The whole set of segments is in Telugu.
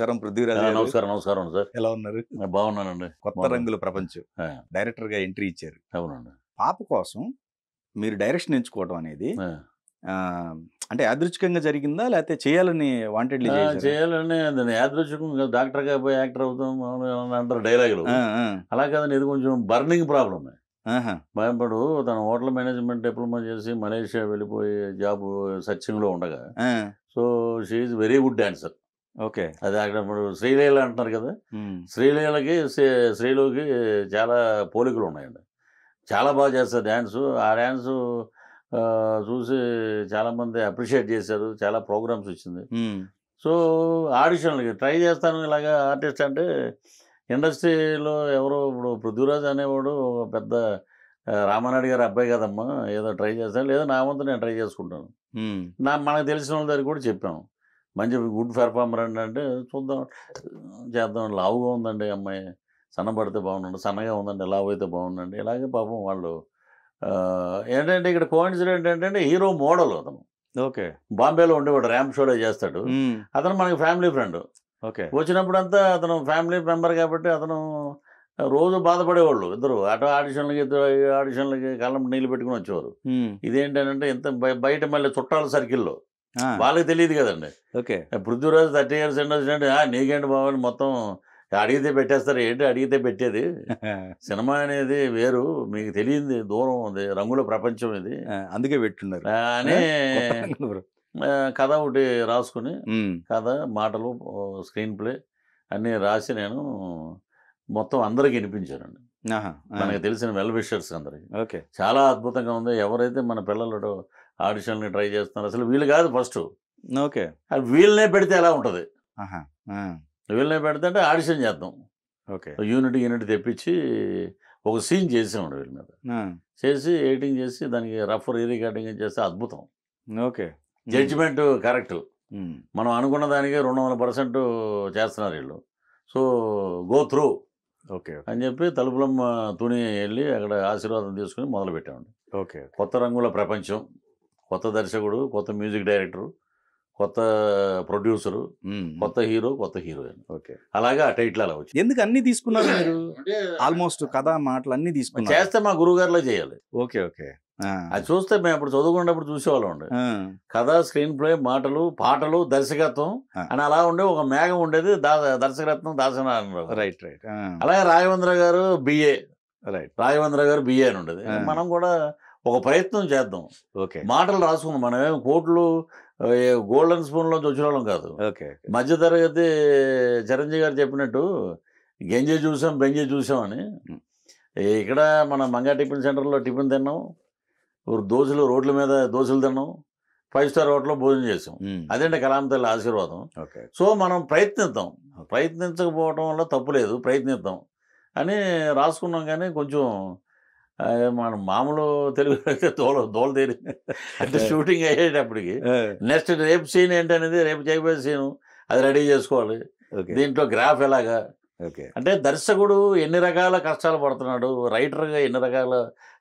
నమస్కారం పృథ్వీరాజ్ నమస్కారం నమస్కారం సార్ ఎలా ఉన్నారు బాగున్నానండి కొత్త రంగుల ప్రపంచం డైరెక్టర్ గా ఎంట్రీ ఇచ్చారు అవునండి పాప కోసం మీరు డైరెక్షన్ ఎంచుకోవడం అనేది అంటే యాదృచ్ఛికంగా జరిగిందా లేకపోతే చేయాలని వాంటెడ్ చేయాలని యాదృచ్ఛికంగా డాక్టర్ గా పోయి యాక్టర్ అవుతాం అంటారు డైలాగులు అలా కాదని ఇది కొంచెం బర్నింగ్ ప్రాబ్లమ్ భయపడు తన హోటల్ మేనేజ్మెంట్ డిప్లొమా చేసి మలేషియా వెళ్ళిపోయి జాబ్ సర్చింగ్ లో ఉండగా so she very good dancer okay అది అక్కడ ఇప్పుడు శ్రీలీల అంటున్నారు కదా శ్రీలీలకి శ్రీలుకి చాలా పోలికలు ఉన్నాయండి చాలా బాగా చేస్తారు డ్యాన్స్ ఆ డ్యాన్స్ చూసి చాలామంది అప్రిషియేట్ చేశారు చాలా ప్రోగ్రామ్స్ వచ్చింది సో ఆడిషన్లకి ట్రై చేస్తాను ఇలాగా ఆర్టిస్ట్ అంటే ఇండస్ట్రీలో ఎవరో ఇప్పుడు పృథ్వీరాజ్ అనేవాడు పెద్ద రామానాయుడు గారి అబ్బాయి కదమ్మా ఏదో ట్రై చేస్తాను లేదా నా వంతు నేను ట్రై చేసుకుంటాను నా మనకు తెలిసిన వాళ్ళ దగ్గర కూడా చెప్పాము మంచి గుడ్ పెర్ఫార్మర్ అండి అంటే చూద్దాం చేద్దాం లావుగా ఉందండి అమ్మాయి సన్నబడితే బాగుండండి సన్నగా ఉందండి లావు అయితే బాగుండండి ఇలాగే పాపం వాళ్ళు ఏంటంటే ఇక్కడ కోయిన్సిడెంట్ ఏంటంటే హీరో మోడల్ అతను ఓకే బాంబేలో ఉండేవాడు ర్యాంప్ షోలో చేస్తాడు అతను మనకి ఫ్యామిలీ ఫ్రెండ్ ఓకే వచ్చినప్పుడు అంతా అతను ఫ్యామిలీ మెంబర్ కాబట్టి అతను రోజు బాధపడేవాళ్ళు ఇద్దరు అటు ఆడిషన్లకి ఆడిషన్లకి కళ్ళ నీళ్ళు పెట్టుకుని వచ్చేవారు ఇదేంటంటే ఇంత బయట మళ్ళీ చుట్టాల సర్కిల్లో వాళ్ళకి తెలియదు కదండి okay Prithviraj thirty years end వచ్చినట్టు నీకేంటి బాబు మొత్తం అడిగితే పెట్టేస్తారు ఏంటి అడిగితే పెట్టేది సినిమా అనేది వేరు మీకు తెలియంది దూరం ఉంది రంగుల ప్రపంచం ఇది అందుకే పెట్టున్నారు అని కథ ఒకటి రాసుకుని కథ మాటలు స్క్రీన్ ప్లే అన్నీ రాసి నేను మొత్తం అందరికి వినిపించానండి మనకి తెలిసిన వెల్ విషర్స్ అందరికి ఓకే చాలా అద్భుతంగా ఉంది ఎవరైతే మన పిల్లలు ఆడిషన్లు ట్రై చేస్తున్నారు అసలు వీళ్ళు కాదు ఫస్ట్ ఓకే వీళ్ళనే పెడితే ఎలా ఉంటుంది వీళ్ళనే పెడితే అంటే ఆడిషన్ చేద్దాం ఓకే యూనిట్ యూనిట్ తెప్పించి ఒక సీన్ చేసామండి వీళ్ళ మీద చేసి ఎడిటింగ్ చేసి దానికి రఫ్ రికార్డింగ్ చేస్తే అద్భుతం ఓకే జడ్జిమెంట్ కరెక్ట్ మనం అనుకున్న దానికి రెండు వందల పర్సెంట్ చేస్తున్నారు వీళ్ళు సో గో త్రూ ఓకే అని చెప్పి తలుపులమ్మ తుని వెళ్ళి అక్కడ ఆశీర్వాదం తీసుకుని మొదలు ఓకే కొత్త రంగుల ప్రపంచం కొత్త దర్శకుడు కొత్త మ్యూజిక్ డైరెక్టరు కొత్త ప్రొడ్యూసరు కొత్త హీరో కొత్త హీరోయిన్ ఓకే అలాగా ఆ టైటిల్ అలా వచ్చి ఎందుకు అన్ని తీసుకున్నారు మీరు ఆల్మోస్ట్ కథ మాటలు అన్ని తీసుకున్నారు చేస్తే మా గురువుగారిలో చేయాలి ఓకే ఓకే అది చూస్తే మేము అప్పుడు చదువుకున్నప్పుడు చూసేవాళ్ళం ఉండే కథ స్క్రీన్ ప్లే మాటలు పాటలు దర్శకత్వం అని అలా ఉండే ఒక మేఘం ఉండేది దర్శకత్వం దాసనారాయణరావు రైట్ రైట్ అలాగే రాఘవేంద్ర గారు బిఏ రైట్ రాఘవేంద్ర గారు బిఏ అని ఉండేది మనం కూడా ఒక ప్రయత్నం చేద్దాం ఓకే మాటలు రాసుకుందాం మనమేం కోట్లు గోల్డెన్ స్పూన్లోంచి వచ్చిన వాళ్ళం కాదు ఓకే మధ్య తరగతి చిరంజీవి గారు చెప్పినట్టు గంజి చూసాం బెంజి చూసామని ఇక్కడ మన మంగా టిఫిన్ సెంటర్లో టిఫిన్ తిన్నాం దోశలు రోడ్ల మీద దోశలు తిన్నాం ఫైవ్ స్టార్ హోటల్లో భోజనం చేసాం అదేంటి కలాం తల్లి ఆశీర్వాదం ఓకే సో మనం ప్రయత్నిద్దాం ప్రయత్నించకపోవడం వల్ల తప్పు లేదు ప్రయత్నిద్దాం అని రాసుకున్నాం కానీ కొంచెం మన మామూలు తెలుగు దోల దోలదేరి అంటే షూటింగ్ అయ్యేటప్పటికి నెక్స్ట్ రేపు సీన్ ఏంటనేది రేపు చేయబోయే సీను అది రెడీ చేసుకోవాలి దీంట్లో గ్రాఫ్ ఎలాగా అంటే దర్శకుడు ఎన్ని రకాల కష్టాలు పడుతున్నాడు రైటర్గా ఎన్ని రకాల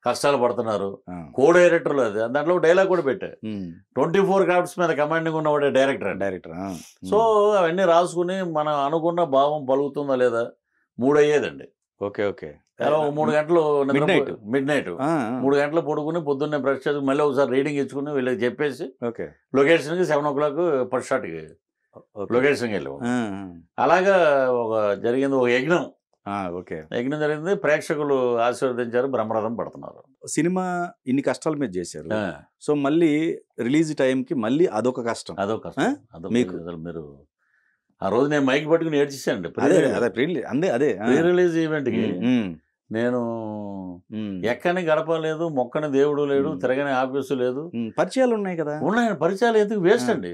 కష్టాలు పడుతున్నారు కో డైరెక్టర్లు అది దాంట్లో డైలాగ్ కూడా పెట్టా ట్వంటీ ఫోర్ క్రాఫ్ట్స్ మీద కమాండింగ్ ఉన్నవాడే డైరెక్టర్ డైరెక్టర్ సో అవన్నీ రాసుకుని మనం అనుకున్న భావం పలుకుతుందా లేదా మూడయ్యేదండి ఓకే ఓకే ఎలా మూడు గంటలు మిడ్ నైట్ మిడ్ నైట్ మూడు గంటలు పడుకుని పొద్దున్నే బ్రష్ చేసుకుని మళ్ళీ ఒకసారి రీడింగ్ ఇచ్చుకుని వీళ్ళకి చెప్పేసి okay seven o'clock first షాట్కి లొకేషన్కి వెళ్ళాము అలాగా ఒక జరిగింది ఒక యజ్ఞం ఓకే యజ్ఞం జరిగింది ప్రేక్షకులు ఆశీర్వదించారు బ్రహ్మరథం పడుతున్నారు సినిమా ఇన్ని కష్టాలు మీరు చేశారు సో మళ్ళీ రిలీజ్ టైంకి మళ్ళీ అదొక కష్టం అదొక మీకు మీరు ఆ రోజు నేను మైక్ పట్టుకుని ఏడ్చేసాను అదే అదే అదే అదే ఈవెంట్ రిలీజ్ ఈవెంట్కి నేను ఎక్కడిని గడపలేదు మొక్కని దేవుడు లేడు తిరగని ఆఫీసు లేదు పరిచయాలు ఉన్నాయి కదా ఉన్నాయి పరిచయాలు ఎందుకు వేస్ట్ అండి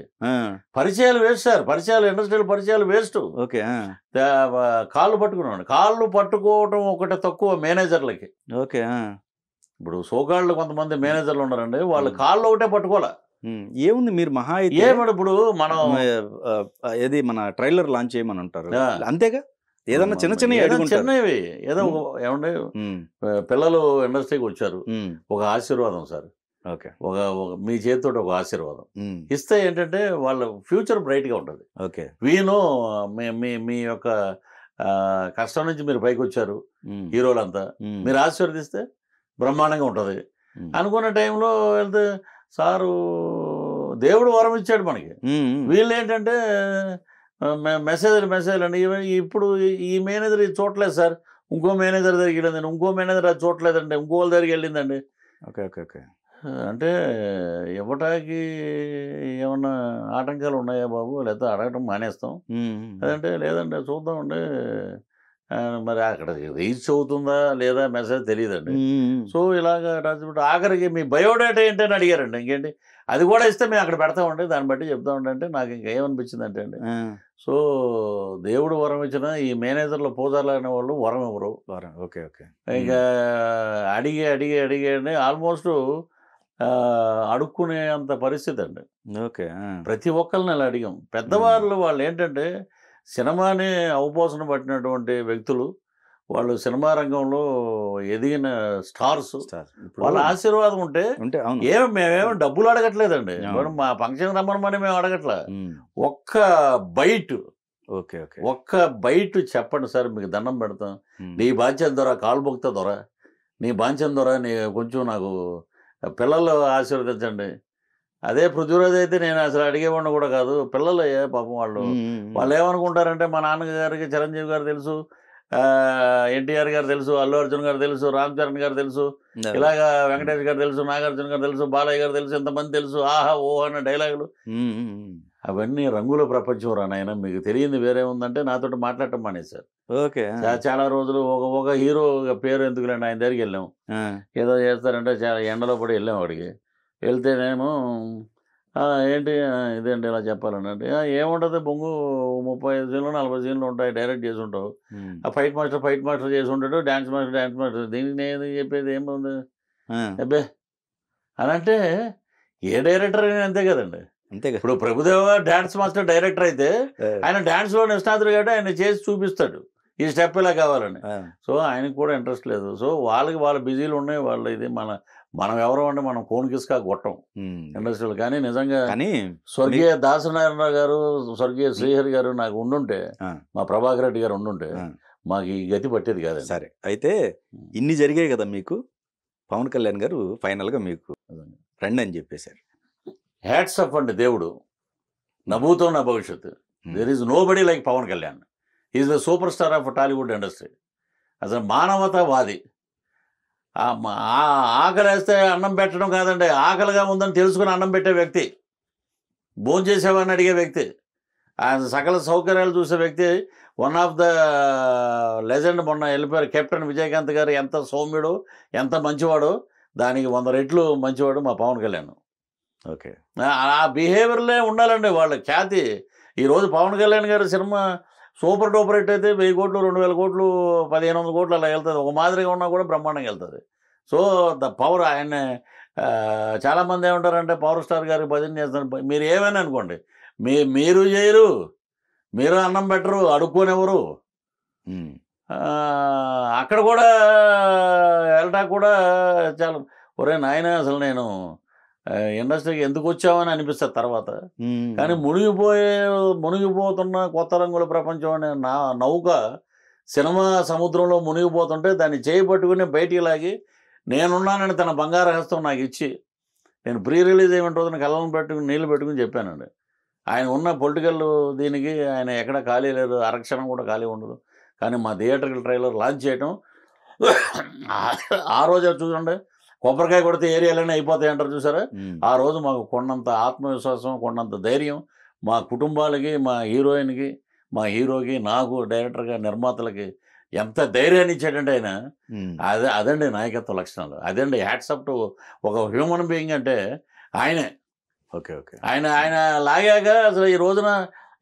పరిచయాలు వేస్ట్ సార్ పరిచయాలు ఇండస్ట్రియల్ పరిచయాలు వేస్ట్ ఓకే కాళ్ళు పట్టుకున్నాడు కాళ్ళు పట్టుకోవటం ఒకటే తక్కువ మేనేజర్లకి ఓకే ఇప్పుడు సోకాళ్ళు కొంతమంది మేనేజర్లు ఉన్నారండి వాళ్ళు కాళ్ళు ఒకటే పట్టుకోవాలి ఏముంది మీరు మహా ఏమడు ఇప్పుడు మనం ఏది మన ట్రైలర్ లాంచ్ చేయమని అంటారు అంతేగా ఏదన్నా చిన్న చిన్న చిన్నవి ఏదో ఏమంటే పిల్లలు ఇండస్ట్రీకి వచ్చారు ఒక ఆశీర్వాదం సార్ ఓకే ఒక ఒక మీ చేతితో ఒక ఆశీర్వాదం ఇస్తే ఏంటంటే వాళ్ళ ఫ్యూచర్ బ్రైట్గా ఉంటుంది ఓకే వీను మీ మీ మీ యొక్క కష్టం నుంచి మీరు పైకి వచ్చారు హీరోలంతా మీరు ఆశీర్వదిస్తే బ్రహ్మాండంగా ఉంటుంది అనుకున్న టైంలో వెళ్తే సారు దేవుడు వరం ఇచ్చాడు మనకి వీళ్ళు ఏంటంటే మెసేజ్లు మెసేజ్లు అండి ఇప్పుడు ఈ మేనేజర్ ఇది చూడలేదు సార్ ఇంకో మేనేజర్ దగ్గరికి వెళ్ళిందండి ఇంకో మేనేజర్ అది చూడలేదండి ఇంకో వాళ్ళ దగ్గరికి వెళ్ళిందండి ఓకే ఓకే ఓకే అంటే ఇవ్వటానికి ఏమన్నా ఆటంకాలు ఉన్నాయా బాబు లేకపోతే అడగటం మానేస్తాం అదంటే లేదంటే చూద్దామండి మరి అక్కడ రీచ్ అవుతుందా లేదా మెసేజ్ తెలియదండి సో ఇలాగ రాసిపెట్టి ఆఖరికి మీ బయోడేటా ఏంటని అడిగారండి ఇంకేంటి అది కూడా ఇస్తే మేము అక్కడ పెడతామండి దాన్ని బట్టి చెప్తా ఉండంటే నాకు ఏమనిపించింది అంటే అండి సో దేవుడు వరం ఇచ్చిన ఈ మేనేజర్ల పూజలు అనే వాళ్ళు వరం ఇవ్వరు వరం ఓకే ఓకే ఇంకా అడిగి అడిగి అడిగి అండి ఆల్మోస్ట్ అడుక్కునే అంత పరిస్థితి అండి ఓకే ప్రతి ఒక్కరిని అలా అడిగాం పెద్దవాళ్ళు వాళ్ళు ఏంటంటే సినిమాని అవపోసన పట్టినటువంటి వ్యక్తులు వాళ్ళు సినిమా రంగంలో ఎదిగిన స్టార్స్ వాళ్ళ ఆశీర్వాదం ఉంటే ఏం మేమేం డబ్బులు అడగట్లేదండి మా ఫంక్షన్ రమ్మని మేము అడగట్లే ఒక్క బైట్ ఓకే ఓకే ఒక్క బయట చెప్పండి సార్ మీకు దండం పెడతాం నీ బాధ్యత దొర బొక్త దొర నీ బాధ్యం దొర నీ కొంచెం నాకు పిల్లలు ఆశీర్వదించండి అదే పృథ్వీరాజ్ అయితే నేను అసలు అడిగేవాడిని కూడా కాదు పిల్లలు పాపం వాళ్ళు వాళ్ళు ఏమనుకుంటారంటే మా నాన్నగారికి చిరంజీవి గారు తెలుసు ఎన్టీఆర్ గారు తెలుసు అల్లు అర్జున్ గారు తెలుసు రామ్ చరణ్ గారు తెలుసు ఇలాగా వెంకటేష్ గారు తెలుసు నాగార్జున గారు తెలుసు బాలయ్య గారు తెలుసు ఎంతమంది తెలుసు ఆహా ఓహ్ అన్న డైలాగులు అవన్నీ రంగుల ప్రపంచం రా నాయన మీకు తెలియంది వేరే ఉందంటే నాతో మాట్లాడటం మానేశారు ఓకే చాలా రోజులు ఒక ఒక హీరో పేరు ఎందుకులేండి ఆయన దగ్గరికి వెళ్ళాము ఏదో చేస్తారంటే చాలా ఎండలో పడి వెళ్ళాము అడిగి వెళ్తేనేమో ఏంటి ఇదేంటి ఇలా చెప్పాలని అంటే ఏముంటుంది బొంగు ముప్పై ఐదు సీన్లు నలభై సీన్లు ఉంటాయి డైరెక్ట్ చేసి ఉంటావు ఆ ఫైట్ మాస్టర్ ఫైట్ మాస్టర్ చేసి ఉంటాడు డ్యాన్స్ మాస్టర్ డ్యాన్స్ మాస్టర్ దీనికి నేను చెప్పేది ఏముంది అబ్బే అని అంటే ఏ డైరెక్టర్ అయినా అంతే కదండి అంతే ఇప్పుడు ప్రభుదేవ డ్యాన్స్ మాస్టర్ డైరెక్టర్ అయితే ఆయన డ్యాన్స్ నిష్ణాతుడు కాబట్టి ఆయన చేసి చూపిస్తాడు ఈ స్టెప్ ఇలా కావాలని సో ఆయనకు కూడా ఇంట్రెస్ట్ లేదు సో వాళ్ళకి వాళ్ళ బిజీలు ఉన్నాయి వాళ్ళ ఇది మన మనం ఎవరు అంటే మనం ఫోన్ కిస్కా కొట్టం ఇండస్ట్రీ కానీ నిజంగా కానీ స్వర్గీయ దాసనారాయణరావు గారు స్వర్గీయ శ్రీహరి గారు నాకు ఉండుంటే మా ప్రభాకర్ రెడ్డి గారు ఉండుంటే మాకు ఈ గతి పట్టేది కాదు సరే అయితే ఇన్ని జరిగాయి కదా మీకు పవన్ కళ్యాణ్ గారు ఫైనల్గా మీకు రండి అని చెప్పేశారు హ్యాట్స్ అఫ్ అండి దేవుడు నభూతో నా భవిష్యత్తు there is nobody like Pawan Kalyan is the super star of Tollywood industry అసలు మానవతావాది ఆకలి వేస్తే అన్నం పెట్టడం కాదండి ఆకలిగా ఉందని తెలుసుకుని అన్నం పెట్టే వ్యక్తి భోంచేసేవాడిని అడిగే వ్యక్తి ఆయన సకల సౌకర్యాలు చూసే వ్యక్తి వన్ ఆఫ్ ద లెజెండ్ మొన్న వెళ్ళిపోయారు కెప్టెన్ విజయకాంత్ గారు ఎంత సౌమ్యుడు ఎంత మంచివాడు దానికి వంద రెట్లు మంచివాడు మా పవన్ కళ్యాణ్ ఓకే ఆ బిహేవియర్లే ఉండాలండి వాళ్ళ ఖ్యాతి ఈరోజు పవన్ కళ్యాణ్ గారు సినిమా సూపర్ డూపర్ హిట్ అయితే వెయ్యి కోట్లు రెండు వేల కోట్లు పదిహేను వందల కోట్లు అలా వెళ్తుంది ఒక మాదిరిగా ఉన్నా కూడా బ్రహ్మాండంగా వెళ్తుంది సో ద పవర్ ఆయన చాలామంది ఏమంటారంటే పవర్ స్టార్ గారికి భజన చేస్తారు మీరు ఏమైనా అనుకోండి మీ మీరు చేయరు మీరు అన్నం పెట్టరు అడుక్కోనెవరు అక్కడ కూడా వెళ్ళటా కూడా చాలా ఒరే నాయన అసలు నేను ఇండస్ట్రీకి ఎందుకు వచ్చామని అనిపిస్తుంది తర్వాత కానీ మునిగిపోయే మునిగిపోతున్న కొత్త రంగుల ప్రపంచం అనే నా నౌక సినిమా సముద్రంలో మునిగిపోతుంటే దాన్ని చేయబట్టుకుని బయటికి లాగి నేనున్నానని తన బంగార హస్తం నాకు ఇచ్చి నేను ప్రీ రిలీజ్ ఈవెంట్ రోజున కళ్ళను పెట్టుకుని నీళ్ళు పెట్టుకుని చెప్పానండి ఆయన ఉన్న పొలిటికల్ దీనికి ఆయన ఎక్కడ ఖాళీ లేదు అరక్షణం కూడా ఖాళీ ఉండదు కానీ మా థియేటర్కి ట్రైలర్ లాంచ్ చేయటం ఆ రోజు చూడండి కొబ్బరికాయ కొడితే ఏరియాలోనే అయిపోతాయి అంటారు చూసారా ఆ రోజు మాకు కొన్నంత ఆత్మవిశ్వాసం కొన్నంత ధైర్యం మా కుటుంబాలకి మా హీరోయిన్కి మా హీరోకి నాకు డైరెక్టర్గా నిర్మాతలకి ఎంత ధైర్యాన్ని ఇచ్చాడంటే ఆయన అదే అదండి నాయకత్వ లక్షణాలు అదండి హ్యాట్సప్ టు ఒక హ్యూమన్ బీయింగ్ అంటే ఆయనే ఓకే ఓకే ఆయన ఆయన లాగాక అసలు ఈ రోజున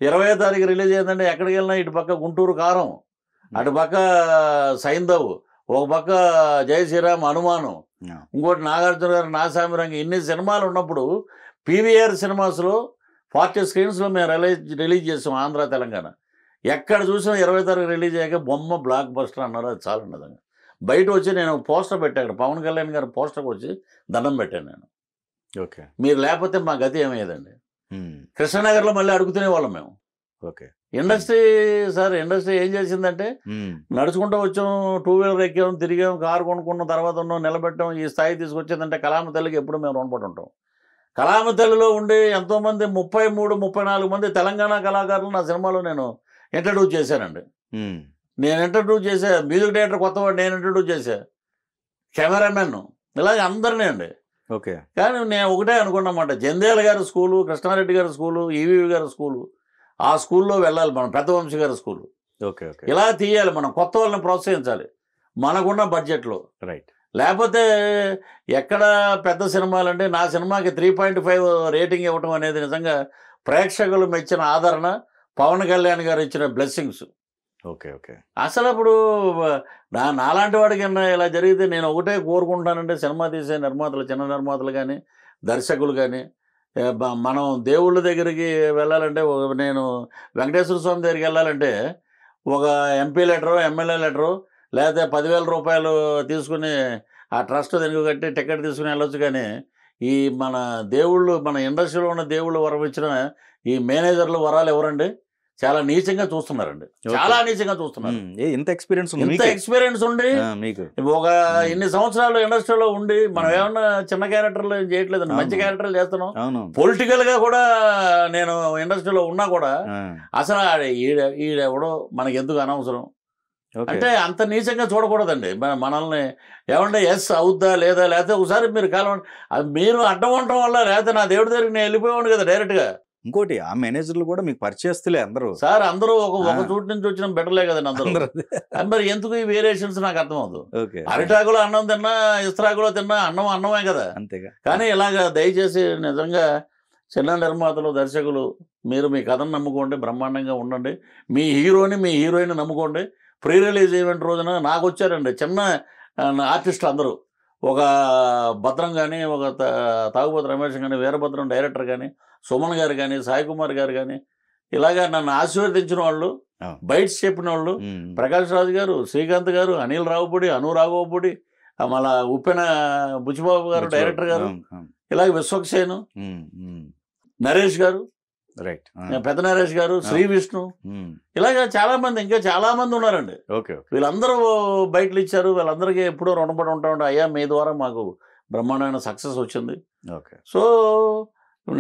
ఇరవై తారీఖు రిలీజ్ అయ్యిందంటే ఎక్కడికి వెళ్ళినా ఇటు పక్క గుంటూరు కారం అటు పక్క సైందవ్ ఒక పక్క జయ శ్రీరామ్ హనుమాను ఇంకోటి నాగార్జున గారు నాసామి రంగ ఇన్ని సినిమాలు ఉన్నప్పుడు పీవీఆర్ సినిమాస్లో ఫార్టీ స్క్రీన్స్లో మేము రిలీజ్ రిలీజ్ చేసాం ఆంధ్ర తెలంగాణ ఎక్కడ చూసినా ఇరవై తారీఖు రిలీజ్ అయ్యాక బొమ్మ బ్లాక్ బస్టర్ అన్నారు అది చాలా నిజంగా బయట వచ్చి నేను పోస్టర్ పెట్టాను పవన్ కళ్యాణ్ గారి పోస్టర్కి వచ్చి దండం పెట్టాను నేను ఓకే మీరు లేకపోతే మా గతి ఏమయ్యేదండి కృష్ణనగర్లో మళ్ళీ అడుగుతునే వాళ్ళం మేము ఓకే ఇండస్ట్రీ సార్ ఇండస్ట్రీ ఏం చేసిందంటే నడుచుకుంటూ వచ్చాం టూ వీలర్ ఎక్కాం తిరిగాం కారు కొనుక్కున్న తర్వాత ఉన్నాం నిలబెట్టాం ఈ స్థాయి తీసుకొచ్చిందంటే కలామ తల్లికి ఎప్పుడు మేము రుణపడి ఉంటాం కలామ తల్లిలో ఉండే ఎంతోమంది ముప్పై మూడు ముప్పై నాలుగు మంది తెలంగాణ కళాకారులు నా సినిమాలో నేను ఇంట్రడ్యూస్ చేశానండి నేను ఇంట్రడ్యూస్ చేసే మ్యూజిక్ డైరెక్టర్ కొత్తవాడు నేను ఇంట్రడ్యూస్ చేసే కెమెరామెన్ ఇలాగే అందరినీ అండి ఓకే కానీ నేను ఒకటే అనుకున్నామాట జందేల గారి స్కూలు కృష్ణారెడ్డి గారి స్కూలు ఈవీవి గారి స్కూలు ఆ స్కూల్లో వెళ్ళాలి మనం పెద్ద వంశీ గారి స్కూల్ ఓకే ఓకే ఇలా తీయాలి మనం కొత్త వాళ్ళని ప్రోత్సహించాలి మనకున్న బడ్జెట్లో రైట్ లేకపోతే ఎక్కడ పెద్ద సినిమాలు అంటే నా సినిమాకి త్రీ పాయింట్ ఫైవ్ రేటింగ్ ఇవ్వటం అనేది నిజంగా ప్రేక్షకులు మెచ్చిన ఆదరణ పవన్ కళ్యాణ్ గారు ఇచ్చిన బ్లెస్సింగ్స్ ఓకే ఓకే అసలు అప్పుడు నా నాలాంటి వాడికి ఇలా జరిగితే నేను ఒకటే కోరుకుంటానంటే సినిమా తీసే నిర్మాతలు చిన్న నిర్మాతలు కానీ దర్శకులు కానీ మనం దేవుళ్ళ దగ్గరికి వెళ్ళాలంటే నేను వెంకటేశ్వర స్వామి దగ్గరికి వెళ్ళాలంటే ఒక ఎంపీ లెటరు ఎమ్మెల్యే లెటరు లేకపోతే పదివేల రూపాయలు తీసుకుని ఆ ట్రస్ట్ దానికి కట్టి టికెట్ తీసుకుని వెళ్ళొచ్చు కానీ ఈ మన దేవుళ్ళు మన ఇండస్ట్రీలో ఉన్న దేవుళ్ళు వరం ఇచ్చిన ఈ మేనేజర్లు వరాలు ఎవరండి చాలా నీచంగా చూస్తున్నారండి చాలా నీచంగా చూస్తున్నారు ఎంత ఎక్స్పీరియన్స్ ఎంత ఎక్స్పీరియన్స్ ఉండి ఒక ఇన్ని సంవత్సరాలు ఇండస్ట్రీలో ఉండి మనం ఏమన్నా చిన్న క్యారెక్టర్లు చేయట్లేదు మంచి క్యారెక్టర్లు చేస్తున్నాం పొలిటికల్ గా కూడా నేను ఇండస్ట్రీలో ఉన్నా కూడా అసలు ఈడెవడో మనకి ఎందుకు అనవసరం అంటే అంత నీచంగా చూడకూడదండి మనల్ని ఏమంటే ఎస్ అవుద్దా లేదా లేకపోతే ఒకసారి మీరు కాలం మీరు అడ్డం ఉండటం వల్ల లేకపోతే నా దేవుడి దగ్గరికి నేను వెళ్ళిపోయాను కదా డైరెక్ట్గా ఇంకోటి ఆ మేనేజర్లు కూడా మీకు పరిచయస్తులే అందరూ సార్ అందరూ ఒక ఒక చోటు నుంచి వచ్చిన బెటర్లే కదండి అందరూ అందరు ఎందుకు ఈ వేరియేషన్స్ నాకు అర్థం అవుతుంది అరిటాకులో అన్నం తిన్నా ఇస్త్రాకులో తిన్నా అన్నం అన్నమే కదా అంతేగా కానీ ఇలాగ దయచేసి నిజంగా చిన్న నిర్మాతలు దర్శకులు మీరు మీ కథను నమ్ముకోండి బ్రహ్మాండంగా ఉండండి మీ హీరోని మీ హీరోయిన్ నమ్ముకోండి ప్రీ రిలీజ్ ఈవెంట్ రోజున నాకు వచ్చారండి చిన్న ఆర్టిస్ట్ అందరూ ఒక భద్రం కానీ ఒక తాగుపతి రమేష్ కానీ వీరభద్రం డైరెక్టర్ కానీ సుమన్ గారు కానీ సాయి కుమార్ గారు కానీ ఇలాగా నన్ను ఆశీర్వదించిన వాళ్ళు బయట్స్ చెప్పిన వాళ్ళు ప్రకాష్ రాజు గారు శ్రీకాంత్ గారు అనిల్ రావుపూడి అను రాఘవపూడి మళ్ళా ఉప్పెన బుచ్చిబాబు గారు డైరెక్టర్ గారు ఇలాగ విశ్వక్సేను నరేష్ గారు రైట్ పెద్ద నరేష్ గారు శ్రీ విష్ణు ఇలాగా చాలా మంది ఇంకా చాలా మంది ఉన్నారండి ఓకే వీళ్ళందరూ బయటలు ఇచ్చారు వీళ్ళందరికీ ఎప్పుడో రుణపడి ఉంటామంటే అయ్యా మీ ద్వారా మాకు బ్రహ్మాండమైన సక్సెస్ వచ్చింది ఓకే సో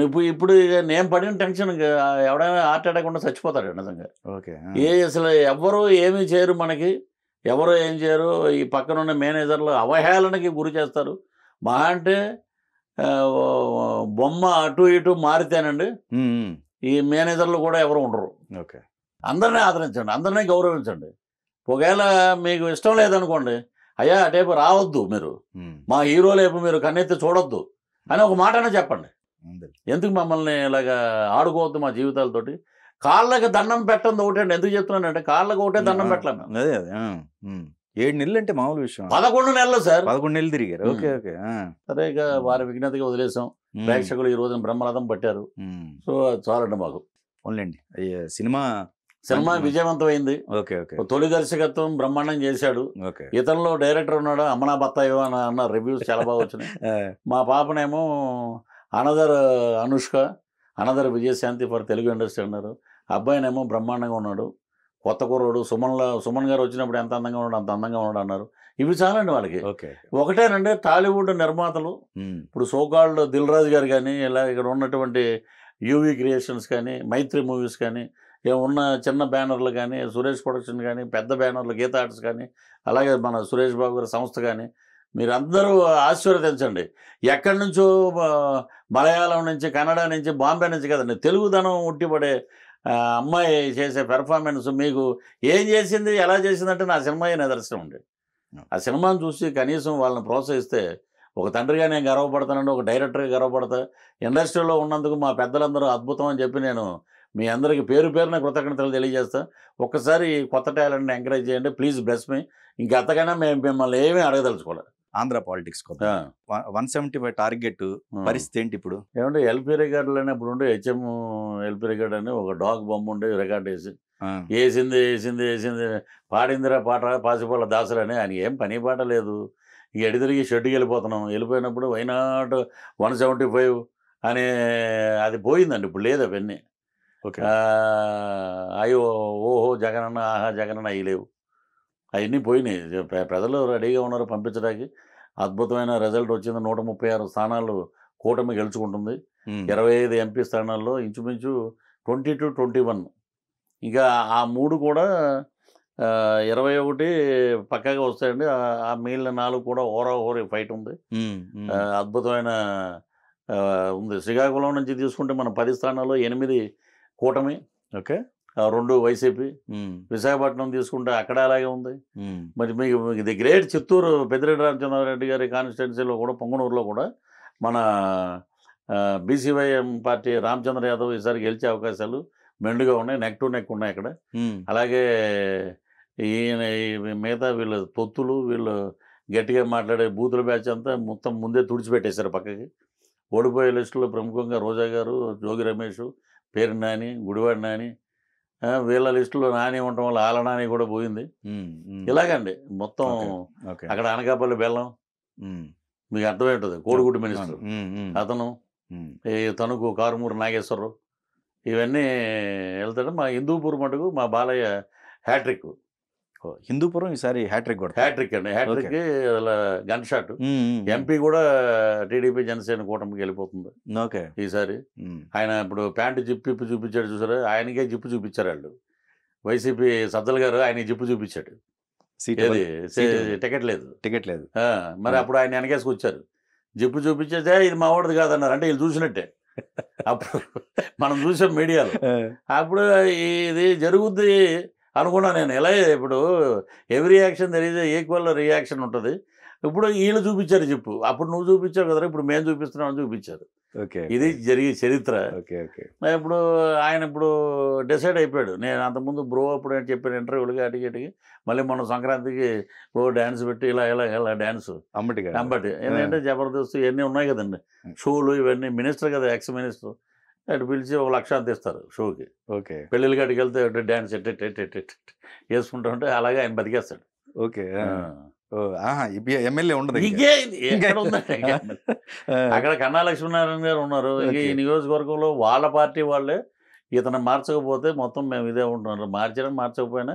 ఇప్పుడు ఇప్పుడు నేను పడిన టెన్షన్ ఎవడైనా ఆట ఆడకుండా చచ్చిపోతాడు నిజంగా ఓకే ఏ అసలు ఎవరు ఏమి చేయరు మనకి ఎవరు ఏం చేయరు ఈ పక్కన ఉన్న మేనేజర్లు అవహేళనకి గురి చేస్తారు మహా అంటే బొమ్మ అటు ఇటు మారితేనండి ఈ మేనేజర్లు కూడా ఎవరు ఉండరు ఓకే అందరినీ ఆదరించండి అందరినీ గౌరవించండి ఒకవేళ మీకు ఇష్టం లేదనుకోండి అయ్యా అటేపు రావద్దు మీరు మా హీరో రేపు మీరు కన్నెత్తి చూడొద్దు అని ఒక మాటనే చెప్పండి ఎందుకు మమ్మల్ని ఇలాగ ఆడుకోవద్దు మా జీవితాలతోటి కాళ్ళకి దండం పెట్టండి ఒకటండి ఎందుకు చెప్తున్నానంటే కాళ్ళకి ఒకటే దండం పెట్టలేము అదే అదే ఏడు నెలలు అంటే మామూలు విషయం పదకొండు నెలలు సార్ పదకొండు నెలలు తిరిగారు ఓకే ఓకే సరే ఇక వారి విఘ్నతగా వదిలేసాం ప్రేక్షకులు ఈ రోజున బ్రహ్మరథం పట్టారు సో చాలండి మాకు ఓన్లేండి సినిమా సినిమా విజయవంతం అయింది ఓకే ఓకే తొలి దర్శకత్వం బ్రహ్మాండం చేశాడు ఇతను డైరెక్టర్ ఉన్నాడు అమనా బత్తాయో అని అన్న రివ్యూస్ చాలా బాగా వచ్చినాయి మా పాపనేమో another Anushka another Vijayashanti for Telugu industry అన్నారు అబ్బాయినేమో బ్రహ్మాండంగా ఉన్నాడు కొత్త కుర్రోడు సుమన్ల సుమన్ గారు వచ్చినప్పుడు ఎంత అందంగా ఉన్నాడు అంత అందంగా ఉన్నాడు అన్నారు ఇవి చాలండి వాళ్ళకి ఒకటేనండి టాలీవుడ్ నిర్మాతలు ఇప్పుడు సోకాళ్ళు దిల్ రాజు గారు కానీ ఇలా ఇక్కడ ఉన్నటువంటి యూవి క్రియేషన్స్ కానీ మైత్రి మూవీస్ కానీ ఉన్న చిన్న బ్యానర్లు కానీ సురేష్ ప్రొడక్షన్ కానీ పెద్ద బ్యానర్లు గీత ఆర్ట్స్ కానీ అలాగే మన సురేష్ బాబు గారి సంస్థ కానీ మీరందరూ ఆశీర్వదించండి ఎక్కడి నుంచో మలయాళం నుంచి కన్నడ నుంచి బాంబే నుంచి కదండి తెలుగుదనం ఉట్టిపడే అమ్మాయి చేసే పెర్ఫార్మెన్స్ మీకు ఏం చేసింది ఎలా చేసిందంటే నా సినిమా నిదర్శనం అండి ఆ సినిమాను చూసి కనీసం వాళ్ళని ప్రోత్సహిస్తే ఒక తండ్రిగా నేను గర్వపడతానండి ఒక డైరెక్టర్గా గర్వపడతా ఇండస్ట్రీలో ఉన్నందుకు మా పెద్దలందరూ అద్భుతం అని చెప్పి నేను మీ అందరికీ పేరు పేరున కృతజ్ఞతలు తెలియజేస్తా ఒక్కసారి కొత్త టాలెంట్ని ఎంకరేజ్ చేయండి ప్లీజ్ బ్లెస్ మీ ఇంకెంతకైనా మేము మిమ్మల్ని ఏమీ అడగదలుచుకోలేదు Andhra politics one seventy five target పరిస్థితి ఏంటి ఇప్పుడు ఏమంటే ఎల్పీ రికార్డు ఇప్పుడు ఉండే హెచ్ఎం ఎల్పీ రికార్డు అని ఒక డాగ్ బొమ్మ ఉండే రికార్డ్ వేసి వేసింది వేసింది వేసింది పాడిందిరా పాట పాసిపోల దాసులు అని ఆయన ఏం పని పాట లేదు ఇక ఎడిదిరిగి షెడ్డుకి వెళ్ళిపోతున్నాం వెళ్ళిపోయినప్పుడు వైనాట్ వన్ సెవెంటీ ఫైవ్ అనే అది పోయిందండి ఇప్పుడు లేదు అవన్నీ అయ్యో ఓహో జగనన్న ఆహా జగనన్న అయ్యి లేవు అవన్నీ పోయినాయి ప్రజలు రెడీగా ఉన్నారు పంపించడానికి అద్భుతమైన రిజల్ట్ వచ్చింది నూట ముప్పై ఆరు స్థానాలు కూటమి గెలుచుకుంటుంది ఇరవై ఐదు ఎంపీ స్థానాల్లో ఇంచుమించు ట్వంటీ టు ట్వంటీ వన్ ఇంకా ఆ మూడు కూడా ఇరవై ఒకటి పక్కగా వస్తాయండి ఆ మిగిలిన నాలుగు కూడా ఓరా ఓర ఫైట్ ఉంది అద్భుతమైన ఉంది శ్రీకాకుళం నుంచి తీసుకుంటే మన పది స్థానాల్లో ఎనిమిది కూటమి ఓకే రెండు వైసీపీ విశాఖపట్నం తీసుకుంటే అక్కడ అలాగే ఉంది మరి మీకు ది గ్రేట్ చిత్తూరు పెద్దిరెడ్డి రామచంద్రారెడ్డి గారి కాన్స్టిట్యున్సీలో కూడా పొంగనూరులో కూడా మన బీసీవైఎం పార్టీ రామచంద్ర యాదవ్ ఈసారి గెలిచే అవకాశాలు మెండుగా ఉన్నాయి నెక్ టు నెక్ ఉన్నాయి అక్కడ అలాగే ఈయన మిగతా వీళ్ళ తొత్తులు వీళ్ళు గట్టిగా మాట్లాడే బూతుల బ్యాచ్ అంతా మొత్తం ముందే తుడిచిపెట్టేశారు పక్కకి ఓడిపోయే లిస్టులో ప్రముఖంగా రోజా గారు జోగి రమేష్ పేరు నాని గుడివాడి నాని వీళ్ళ లిస్టులో నాని ఉండటం వల్ల ఆల నాని కూడా పోయింది ఇలాగండి మొత్తం అక్కడ అనకాపల్లి బెల్లం మీకు అర్థమవుతుంది కోడిగుడ్డు మినిస్టర్ అతను తణుకు కారుమూరు నాగేశ్వరరావు ఇవన్నీ వెళ్తాడు మా హిందూపూర్ మటుకు మా బాలయ్య హ్యాట్రిక్ హిందూపురం ఈసారి హ్యాట్రిక్ కూడా హ్యాట్రిక్ అండి హ్యాట్రిక్ గన్ షాట్ ఎంపీ కూడా టీడీపీ జనసేన కూటమికి వెళ్ళిపోతుంది ఓకే ఈసారి ఆయన ఇప్పుడు ప్యాంటు జిప్పు చూపించాడు చూసారు ఆయనకే జిప్పు చూపించారు వాళ్ళు వైసీపీ సద్దల్ గారు ఆయన జిప్పు చూపించాడు టికెట్ లేదు టికెట్ లేదు మరి అప్పుడు ఆయన వెనకేసుకొచ్చారు జిప్పు చూపించేదే ఇది మా వాడిది కాదన్నారు అంటే వీళ్ళు చూసినట్టే అప్పుడు మనం చూసాం మీడియాలో అప్పుడు ఇది జరుగుద్ది అనుకున్నా నేను ఎలా ఇప్పుడు ఎవ్రీ యాక్షన్ తెలియదు ఈక్వల్ రియాక్షన్ ఉంటుంది ఇప్పుడు వీళ్ళు చూపించారు చెప్పు అప్పుడు నువ్వు చూపించావు కదా ఇప్పుడు మేము చూపిస్తున్నాం అని చూపించారు ఓకే ఇది జరిగే చరిత్ర ఓకే ఓకే ఇప్పుడు ఆయన ఇప్పుడు డిసైడ్ అయిపోయాడు నేను అంతకుముందు బ్రో అప్పుడు అని చెప్పిన ఇంటర్వ్యూలకి అడిగేటికి మళ్ళీ మనం సంక్రాంతికి ఓ డ్యాన్స్ పెట్టి ఇలా ఇలా ఇలా డ్యాన్స్ అంబటి అంబటి ఏంటంటే జబర్దస్త్ ఇవన్నీ ఉన్నాయి కదండి షోలు ఇవన్నీ మినిస్టర్ కదా ఎక్స్ మినిస్టర్ అటు పిలిచి ఒక లక్ష అందిస్తారు షోకి ఓకే పెళ్ళిళ్ళకి గడికి వెళ్తే డ్యాన్స్ వేసుకుంటా ఉంటే అలాగే ఆయన బతికేస్తాడు ఓకే ఎమ్మెల్యే ఉండదు అక్కడ కన్నా లక్ష్మీనారాయణ గారు ఉన్నారు ఈ నియోజకవర్గంలో వాళ్ళ పార్టీ వాళ్ళే ఇతను మార్చకపోతే మొత్తం మేము ఇదే ఉంటున్నారు మార్చడం మార్చకపోయినా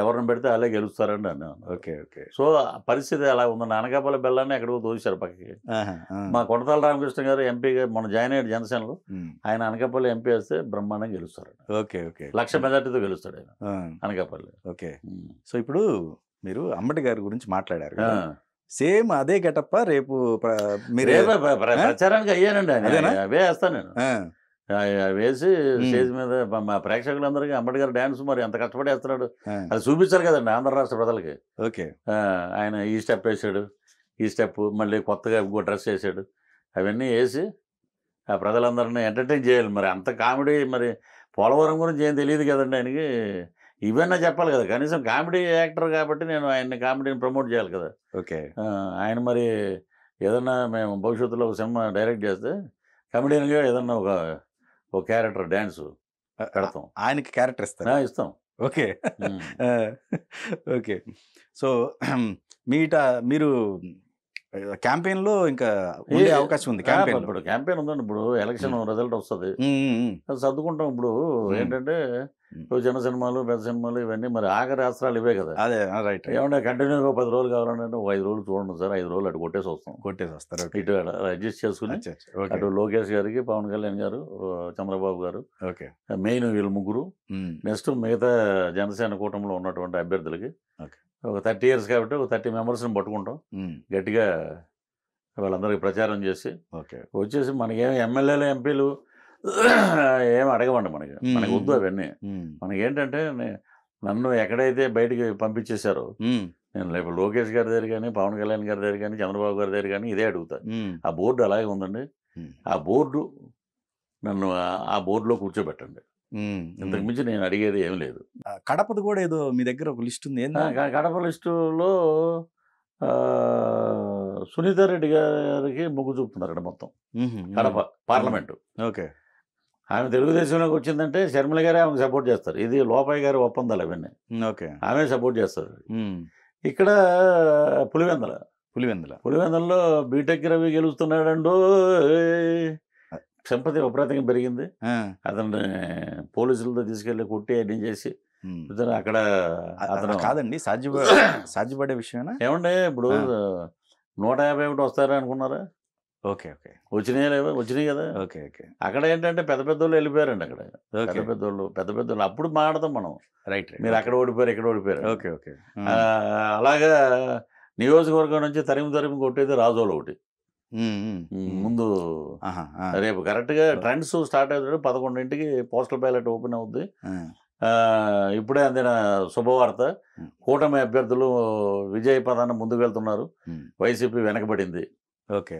ఎవరిని పెడితే అలా గెలుస్తారండి నన్ను ఓకే ఓకే సో పరిస్థితి అలా ఉంది నానకాపల్లి బెల్లాన్ని ఎక్కడికో తోసారు పక్కకి మా కొండతాల రామకృష్ణ గారు ఎంపీగా మన జాయిన్ అయ్యాడు జనసేనలో ఆయన అనకాపల్లి ఎంపీ వస్తే బ్రహ్మాండంగా గెలుస్తారు ఓకే ఓకే లక్ష మెజార్టీతో గెలుస్తాడు ఆయన అనకాపల్లి ఓకే సో ఇప్పుడు మీరు అమ్మటి గారి గురించి మాట్లాడారు సేమ్ అదే గెటప్ప రేపు మీరు ప్రచారానికి అయ్యానండి అవే వేస్తాను నేను వేసి స్టేజ్ మీద మా ప్రేక్షకులందరికీ అంబేద్కర్ డ్యాన్స్ మరి ఎంత కష్టపడి వేస్తున్నాడు అది చూపించాలి కదండి ఆంధ్ర రాష్ట్ర ప్రజలకి ఓకే ఆయన ఈ స్టెప్ వేసాడు ఈ స్టెప్ మళ్ళీ కొత్తగా ఇంకో డ్రెస్ వేసాడు అవన్నీ వేసి ఆ ప్రజలందరినీ ఎంటర్టైన్ చేయాలి మరి అంత కామెడీ మరి పోలవరం గురించి ఏం తెలియదు కదండి ఆయనకి ఇవన్నీ చెప్పాలి కదా కనీసం కామెడీ యాక్టర్ కాబట్టి నేను ఆయన్ని కామెడీని ప్రమోట్ చేయాలి కదా ఓకే ఆయన మరి ఏదన్నా మేము భవిష్యత్తులో ఒక సినిమా డైరెక్ట్ చేస్తే కమెడీయన్గా ఏదన్నా ఒక ఓ క్యారెక్టర్ డ్యాన్స్ పెడతాం ఆయనకి క్యారెక్టర్ ఇస్తాను ఇస్తాం ఓకే ఓకే సో మీట మీరు క్యాంపెయిన్ లో ఇంకా ఉండే అవకాశం ఉంది క్యాంపెయిన్ ఇప్పుడు క్యాంపెయిన్ ఉందండి ఇప్పుడు ఎలక్షన్ రిజల్ట్ వస్తుంది సర్దుకుంటాం ఇప్పుడు ఏంటంటే చిన్న సినిమాలు పెద్ద సినిమాలు ఇవన్నీ మరి ఆఖరి అస్త్రాలు ఇవే కదా అదే రైట్ ఏమంటే కంటిన్యూగా పది రోజులు కావాలంటే ఐదు రోజులు చూడండి సార్ ఐదు రోజులు అటు కొట్టేసి వస్తాం కొట్టేసి వస్తారు ఇటు అడ్జస్ట్ చేసుకుని అటు లోకేష్ గారికి పవన్ కళ్యాణ్ గారు చంద్రబాబు గారు ఓకే మెయిన్ వీళ్ళు ముగ్గురు నెక్స్ట్ మిగతా జనసేన కూటమిలో ఉన్నటువంటి అభ్యర్థులకి ఒక థర్టీ ఇయర్స్ కాబట్టి ఒక థర్టీ మెంబర్స్ని పట్టుకుంటాం గట్టిగా వాళ్ళందరికీ ప్రచారం చేసి ఓకే వచ్చేసి మనకేం ఎమ్మెల్యేలు ఎంపీలు ఏం అడగమండి మనకి మనకి వద్దు అవన్నీ మనకి ఏంటంటే నన్ను ఎక్కడైతే బయటికి పంపించేశారో నేను లేకపోతే లోకేష్ గారి దగ్గర కానీ పవన్ కళ్యాణ్ గారి దగ్గర కానీ చంద్రబాబు గారి దగ్గర కానీ ఇదే అడుగుతా ఆ బోర్డు అలాగే ఉందండి ఆ బోర్డు నన్ను ఆ బోర్డులో కూర్చోబెట్టండి ఇంతకు మించి నేను అడిగేది ఏం లేదు కడపది కూడా ఏదో మీ దగ్గర ఒక లిస్ట్ ఉంది కడప లిస్టులో సునీత రెడ్డి గారికి మొగ్గు చూపుతున్నారు అక్కడ మొత్తం కడప పార్లమెంటు ఓకే ఆమె తెలుగుదేశంలోకి వచ్చిందంటే శర్మల గారే ఆమెకు సపోర్ట్ చేస్తారు ఇది లోపాయ్ గారి ఒప్పందాలు అవన్నీ ఓకే ఆమె సపోర్ట్ చేస్తారు ఇక్కడ పులివెందల పులివెందల పులివెందల్లో బీటెక్ రవి గెలుస్తున్నాడండో సంపద విపరీతంగా పెరిగింది అతను పోలీసులతో తీసుకెళ్లి కొట్టి అన్ని చేసి అక్కడ అతను కాదండి సాధ్యపడే సాధ్యపడే విషయమేనా ఏమంటే ఇప్పుడు నూట యాభై ఒకటి వస్తారా అనుకున్నారా ఓకే ఓకే వచ్చినాయా లేవా వచ్చినాయి కదా ఓకే ఓకే అక్కడ ఏంటంటే పెద్ద పెద్ద వాళ్ళు వెళ్ళిపోయారండి అక్కడ పెద్ద పెద్ద వాళ్ళు పెద్ద పెద్ద వాళ్ళు అప్పుడు మాట్లాడతాం మనం రైట్ మీరు అక్కడ ఓడిపోయారు ఇక్కడ ఓడిపోయారు ఓకే ఓకే అలాగా నియోజకవర్గం నుంచి తరిమి తరిమి కొట్టేది రాజోలు ఒకటి ముందు రేపు కరెక్ట్గా ట్రెండ్స్ స్టార్ట్ అవుతాడు పదకొండింటికి పోస్టల్ బ్యాలెట్ ఓపెన్ అవుద్ది ఇప్పుడే అందిన శుభవార్త కూటమి అభ్యర్థులు విజయ పదాన్ని ముందుకు వెళ్తున్నారు వైసీపీ వెనకబడింది ఓకే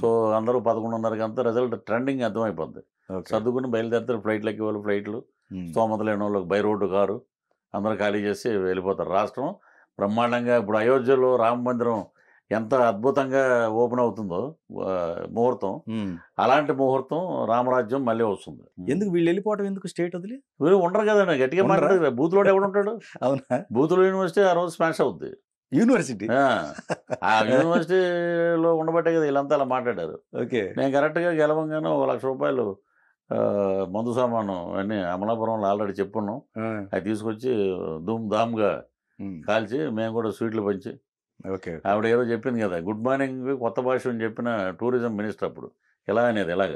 సో అందరూ పదకొండున్నరకి అంతా రిజల్ట్ ట్రెండింగ్ అర్థమైపోద్ది సర్దుకుని బయలుదేరుతారు ఫ్లైట్లకి వాళ్ళు ఫ్లైట్లు స్తోమత లేని వాళ్ళకి బై రోడ్డు కారు అందరూ ఖాళీ చేసి వెళ్ళిపోతారు రాష్ట్రం బ్రహ్మాండంగా ఇప్పుడు అయోధ్యలో రామ మందిరం ఎంత అద్భుతంగా ఓపెన్ అవుతుందో ముహూర్తం అలాంటి ముహూర్తం రామరాజ్యం మళ్ళీ వస్తుంది ఎందుకు వీళ్ళు వెళ్ళిపోవటం ఎందుకు స్టేట్ వదిలి వీళ్ళు ఉండరు కదండి గట్టిగా మాట్లాడదు ఎవడు ఎవడుంటాడు అవునా బూత్లో యూనివర్సిటీ ఆ రోజు స్మాష్ అవుద్ది యూనివర్సిటీ ఆ యూనివర్సిటీలో ఉండబట్టే కదా వీళ్ళంతా అలా మాట్లాడారు ఓకే నేను కరెక్ట్గా గెలవంగానే ఒక లక్ష రూపాయలు మందు సామాను అని అమలాపురంలో ఆల్రెడీ చెప్పున్నాం అది తీసుకొచ్చి ధూమ్ ధామ్గా కాల్చి మేము కూడా స్వీట్లు పంచి ఓకే ఆవిడ ఏదో చెప్పింది కదా గుడ్ మార్నింగ్ కొత్త భాష అని చెప్పిన టూరిజం మినిస్టర్ అప్పుడు ఎలా అనేది ఎలాగ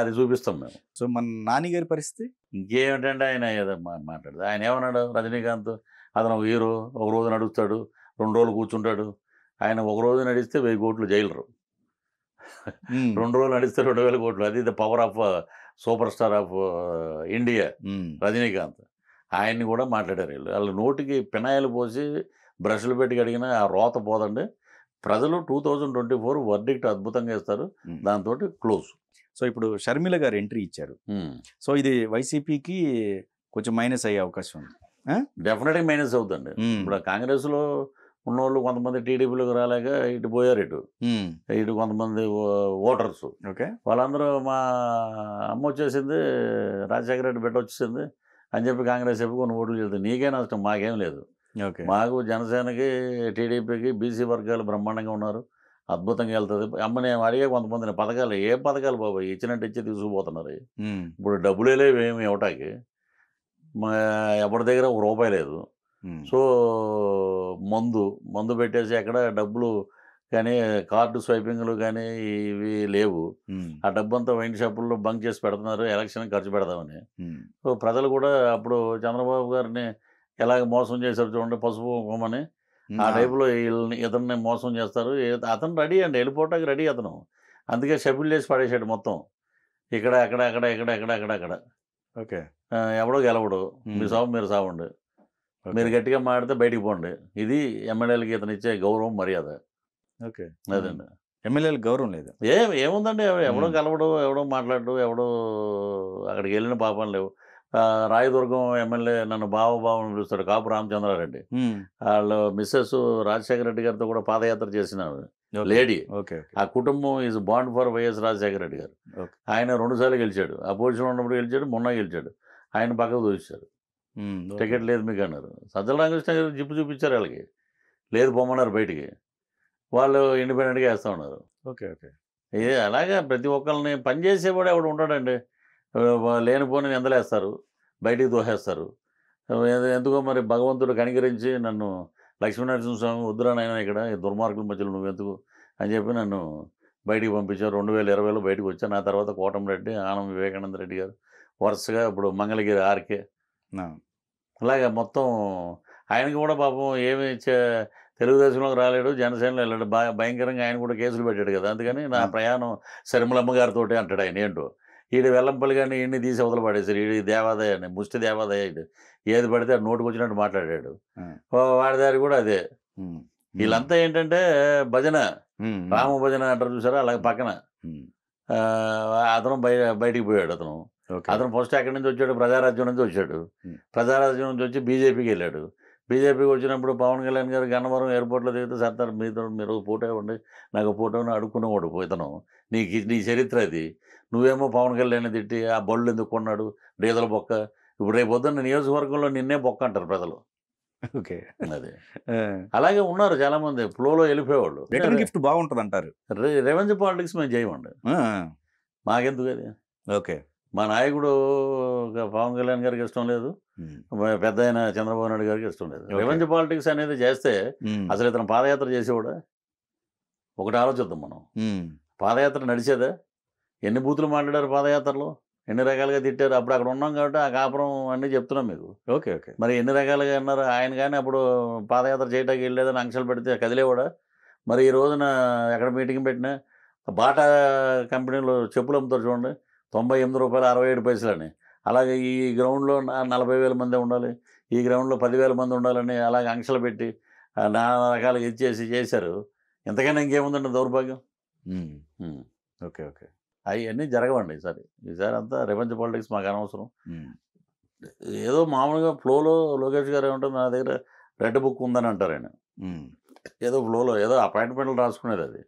అది చూపిస్తాం మేము సో మన నాన్నగారి పరిస్థితి ఇంకేమిటంటే ఆయన ఏదో మాట్లాడదు ఆయన ఏమన్నాడు రజనీకాంత్ అతను ఒక హీరో ఒక రోజు నడుస్తాడు రెండు రోజులు కూర్చుంటాడు ఆయన ఒక రోజు నడిస్తే వెయ్యి కోట్లు జైలరు రెండు రోజులు నడిస్తే రెండు వేల కోట్లు అది the power of super star of India Rajinikanth ఆయన్ని కూడా మాట్లాడారు వీళ్ళు వాళ్ళు నోటికి పినాయిలు పోసి బ్రష్లు పెట్టి కడిగినా ఆ రోత పోదండి ప్రజలు two thousand twenty four verdict అద్భుతంగా ఇస్తారు దాంతో క్లోజ్ సో ఇప్పుడు షర్మిల గారు ఎంట్రీ ఇచ్చారు సో ఇది వైసీపీకి కొంచెం మైనస్ అయ్యే అవకాశం ఉంది డెఫినెట్గా మైనస్ అవుతుంది ఇప్పుడు కాంగ్రెస్లో ఉన్నోళ్ళు కొంతమంది టీడీపీలోకి రాలేక ఇటు పోయారు ఇటు ఇటు కొంతమంది ఓటర్స్ ఓకే వాళ్ళందరూ మా అమ్మ వచ్చేసింది రాజశేఖర రెడ్డి బిడ్డ వచ్చేసింది అని చెప్పి కాంగ్రెస్ కొన్ని ఓట్లు చేస్తుంది నీకే నష్టం మాకేం లేదు మాకు జనసేనకి టీడీపీకి బీసీ వర్గాలు బ్రహ్మాండంగా ఉన్నారు అద్భుతంగా వెళ్తుంది అమ్మ నేను అడిగే కొంతమంది పథకాలు ఏ పథకాలు బాబు ఇచ్చినట్టు ఇచ్చి తీసుకుపోతున్నారు ఇప్పుడు డబ్బులు లేవు ఏమి ఇవ్వటానికి ఎవరి దగ్గర ఒక రూపాయి లేదు సో మందు మందు పెట్టేసి అక్కడ డబ్బులు కానీ కార్డు స్వైపింగ్లు కానీ ఇవి లేవు ఆ డబ్బంతా వైన్ షాపుల్లో బంక్ చేసి పెడుతున్నారు ఎలక్షన్ ఖర్చు పెడదామని సో ప్రజలు కూడా అప్పుడు చంద్రబాబు గారిని ఎలాగ మోసం చేశారు చూడండి పసుపు కుమ్మని ఆ టైపులో ఇతన్ని మోసం చేస్తారు అతను రెడీ అండి వెళ్ళిపోవటానికి రెడీ అతను అందుకే షెడ్యూల్ చేసి పడేసాడు మొత్తం ఇక్కడ అక్కడ అక్కడ ఇక్కడ ఎక్కడ అక్కడ అక్కడ ఓకే ఎవడో గెలవడు మీ సాగు మీరు సాగుండు మీరు గట్టిగా మాడితే బయటికి పోండి ఇది ఎమ్మెల్యేలకి ఇతను ఇచ్చే గౌరవం మర్యాద ఓకే అదండి ఎమ్మెల్యేలకు గౌరవం లేదు ఏ ఏముందండి ఎవడో గెలవడు ఎవడో మాట్లాడు ఎవడో అక్కడికి వెళ్ళిన పాపం లేవు రాయదుర్గం ఎమ్మెల్యే నన్ను బావబావని పిలుస్తాడు కాపు రామచంద్రారెడ్డి వాళ్ళు మిస్సెస్ రాజశేఖర రెడ్డి గారితో కూడా పాదయాత్ర చేసిన లేడీ ఓకే ఆ కుటుంబం is bond for YS Rajasekhara Reddy గారు ఆయన రెండుసార్లు గెలిచాడు ఆ అపోజిషన్ ఉన్నప్పుడు గెలిచాడు మొన్న గెలిచాడు ఆయన పక్కకు దూషించారు టికెట్ లేదు మీకు అన్నారు సజ్జల రామకృష్ణ గారు జిప్పు చూపించారు వాళ్ళకి లేదు పొమ్మన్నారు బయటికి వాళ్ళు ఇండిపెండెంట్గా వేస్తూ ఉన్నారు ఓకే ఓకే అలాగే ప్రతి ఒక్కరిని పనిచేసేవాడు ఎవడు ఉంటాడండి లేనిపోని నిందలేస్తారు బయటికి దోహేస్తారు ఎందుకో మరి భగవంతుడు కనికరించి నన్ను లక్ష్మీనరసింహ స్వామి వద్దురానైనా ఇక్కడ దుర్మార్గుల మధ్యలో నువ్వు ఎందుకు అని చెప్పి నన్ను బయటికి పంపించారు రెండు వేల ఇరవైలో బయటకు వచ్చాను ఆ తర్వాత కోటంరెడ్డి ఆనం వివేకానంద రెడ్డి గారు వరుసగా ఇప్పుడు మంగళగిరి ఆర్కే అలాగే మొత్తం ఆయనకి కూడా పాపం ఏమి తెలుగుదేశంలోకి రాలేడు జనసేనలో వెళ్ళాడు భయంకరంగా ఆయన కూడా కేసులు పెట్టాడు కదా అందుకని నా ప్రయాణం శర్మలమ్మ గారితో అంటాడు ఆయన ఏంటో ఈడు కానీ ఈయన్ని తీసి అవతల ఈ ఈడు దేవాదాయాన్ని ముష్టి దేవాదాయ ఏది పడితే నోటుకు వచ్చినట్టు మాట్లాడాడు వాడి దారి కూడా అదే వీళ్ళంతా ఏంటంటే భజన రామ భజన అంటారు చూసారా అలాగే పక్కన అతను బయట బయటికి పోయాడు అతను అతను ఫస్ట్ ఎక్కడి నుంచి వచ్చాడు ప్రజారాజ్యం నుంచి వచ్చాడు ప్రజారాజ్యం నుంచి వచ్చి బీజేపీకి వెళ్ళాడు బీజేపీకి వచ్చినప్పుడు పవన్ కళ్యాణ్ గారు గన్నవరం ఎయిర్పోర్ట్లో దిగితే సర్దార్ మీతో మీరు ఫోటో ఇవ్వండి నాకు ఫోటోని అడుక్కునేవాడు ఇతను నీకు నీ చరిత్ర అది నువ్వేమో పవన్ కళ్యాణ్ తిట్టి ఆ బళ్ళు ఎందుకు కొన్నాడు డీజల్ బొక్క ఇప్పుడు రేపు పొద్దున్న నియోజకవర్గంలో నిన్నే బొక్క అంటారు ప్రజలు ఓకే అదే అలాగే ఉన్నారు చాలా మంది ఫ్లోలో వెళ్ళిపోయేవాళ్ళు రిటర్న్ గిఫ్ట్ బాగుంటుంది అంటారు రెవెన్యూ పాలిటిక్స్ మేము చేయమండి మాకెందుకు అది ఓకే మా నాయకుడు పవన్ కళ్యాణ్ గారికి ఇష్టం లేదు పెద్ద ఆయన చంద్రబాబు నాయుడు గారికి ఇష్టం లేదు రెవెన్యూ పాలిటిక్స్ అనేది చేస్తే అసలు ఇతను పాదయాత్ర చేసేవాడు ఒకటి ఆలోచిద్దాం మనం పాదయాత్ర నడిచేదా ఎన్ని బూతులు మాట్లాడారు పాదయాత్రలో ఎన్ని రకాలుగా తిట్టారు అప్పుడు అక్కడ ఉన్నాం కాబట్టి ఆ కాపురం అన్నీ చెప్తున్నాం మీకు ఓకే ఓకే మరి ఎన్ని రకాలుగా అన్నారు ఆయన కానీ అప్పుడు పాదయాత్ర చేయటానికి వెళ్ళలేదని ఆంక్షలు పెడితే కూడా మరి ఈ రోజున ఎక్కడ మీటింగ్ పెట్టినా బాటా కంపెనీలో చెప్పులు అమ్ముతారు చూడండి తొంభై ఎనిమిది రూపాయలు అరవై ఏడు పైసలు అని అలాగే ఈ గ్రౌండ్లో నలభై వేల మంది ఉండాలి ఈ గ్రౌండ్లో పదివేల మంది ఉండాలని అలాగే ఆంక్షలు పెట్టి నానా రకాలుగా ఇచ్చేసి చేశారు ఇంతకైనా ఇంకేముందండి దౌర్భాగ్యం ఓకే ఓకే అవన్నీ జరగవండి ఈసారి ఈసారి అంతా రివెంజ్ పాలిటిక్స్ మాకు అనవసరం ఏదో మామూలుగా ఫ్లోలో లోకేష్ గారు ఏమంటారు నా దగ్గర రెడ్ బుక్ ఉందని అంటారు ఆయన ఏదో ఫ్లోలో ఏదో అపాయింట్మెంట్లు రాసుకునేది అది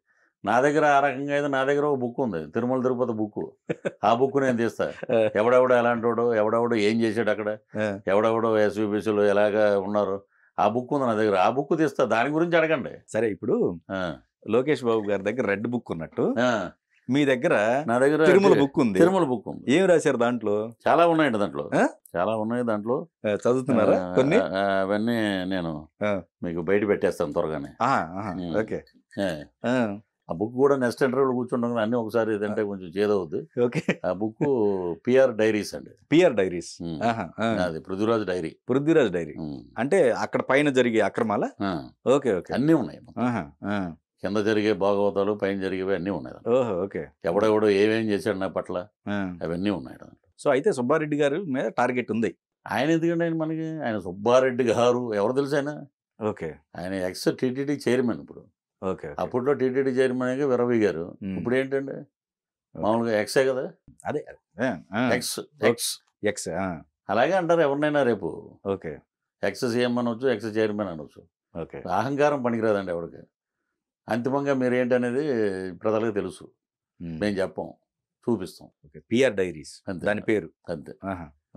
నా దగ్గర ఆ రకంగా అయితే నా దగ్గర ఒక బుక్ ఉంది తిరుమల తిరుపతి బుక్ ఆ బుక్ నేను తీస్తా ఎవడెవడో ఎలాంటి వాడు ఎవడెవడో ఏం చేశాడు అక్కడ ఎవడెవడో ఎస్యూబీసీలో ఎలాగ ఉన్నారు ఆ బుక్ ఉంది నా దగ్గర ఆ బుక్ తీస్తా దాని గురించి అడగండి సరే ఇప్పుడు లోకేష్ బాబు గారి దగ్గర రెడ్ బుక్ ఉన్నట్టు మీ దగ్గర నా దగ్గర తిరుమల బుక్ ఉంది తిరుమల బుక్ ఉంది ఏం రాశారు దాంట్లో చాలా ఉన్నాయండి దాంట్లో చాలా ఉన్నాయి దాంట్లో చదువుతున్నారా కొన్ని అవన్నీ నేను మీకు బయట పెట్టేస్తాను త్వరగానే ఓకే ఆ బుక్ కూడా నెక్స్ట్ ఇంటర్వ్యూలో కూర్చుంటాం అన్ని ఒకసారి తింటే కొంచెం చేదవద్దు ఓకే ఆ బుక్ పిఆర్ డైరీస్ అండి పిఆర్ డైరీస్ అది పృథ్వీరాజ్ డైరీ పృథ్వీరాజ్ డైరీ అంటే అక్కడ పైన జరిగే అక్రమాల ఓకే ఓకే అన్నీ ఉన్నాయి కింద జరిగే భాగవతాలు పైన జరిగేవి అన్నీ ఉన్నాయి ఓహో ఓకే ఎవడెవడో ఏమేం చేశాడు నా పట్ల అవన్నీ ఉన్నాయి సో అయితే సుబ్బారెడ్డి గారు మీద టార్గెట్ ఉంది ఆయన ఎందుకంటే ఆయన మనకి ఆయన సుబ్బారెడ్డి గారు ఎవరు తెలుసు ఆయన ఓకే ఆయన ఎక్స్ టీటీడీ చైర్మన్ ఇప్పుడు ఓకే అప్పట్లో టీటీడీ చైర్మన్ విరవి గారు ఇప్పుడు ఏంటండి మామూలుగా ఎక్సే కదా అదే ఎక్స్ ఎక్స్ ఎక్స్ అలాగే అంటారు ఎవరినైనా రేపు ఓకే ఎక్స్ సీఎం అనవచ్చు ఎక్స్ చైర్మన్ అనవచ్చు ఓకే అహంకారం పనికిరాదండి ఎవరికి అంతిమంగా మీరు ఏంటనేది ప్రజలకు తెలుసు మేము చెప్పం చూపిస్తాం ఓకే పిఆర్ డైరీస్ అంతే దాని పేరు అంతే